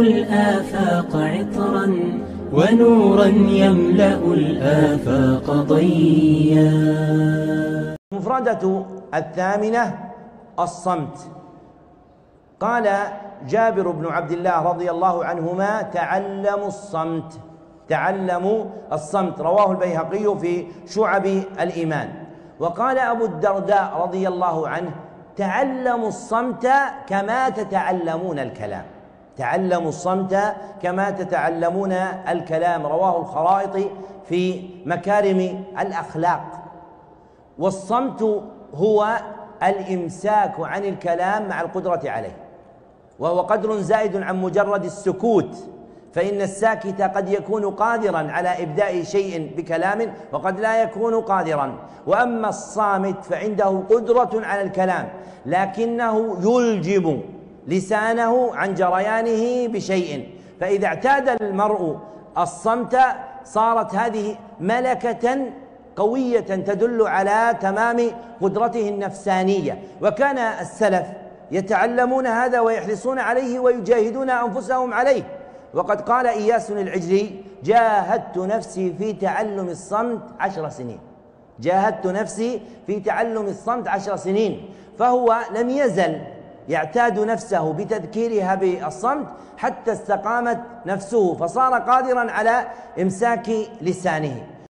الآفاق عطرا ونورا يملأ الآفاق ضيا مفردة الثامنة الصمت قال جابر بن عبد الله رضي الله عنهما تعلموا الصمت تعلموا الصمت رواه البيهقي في شعب الإيمان وقال أبو الدرداء رضي الله عنه تعلموا الصمت كما تتعلمون الكلام تعلموا الصمت كما تتعلمون الكلام رواه الخرائطي في مكارم الأخلاق والصمت هو الإمساك عن الكلام مع القدرة عليه وهو قدر زائد عن مجرد السكوت فإن الساكت قد يكون قادرا على إبداء شيء بكلام وقد لا يكون قادرا وأما الصامت فعنده قدرة على الكلام لكنه يلجم لسانه عن جريانه بشيء فإذا اعتاد المرء الصمت صارت هذه ملكة قوية تدل على تمام قدرته النفسانية وكان السلف يتعلمون هذا ويحرصون عليه ويجاهدون أنفسهم عليه وقد قال إياس العجلي جاهدت نفسي في تعلم الصمت عشر سنين جاهدت نفسي في تعلم الصمت عشر سنين فهو لم يزل يعتاد نفسه بتذكيرها بالصمت حتى استقامت نفسه فصار قادرا على إمساك لسانه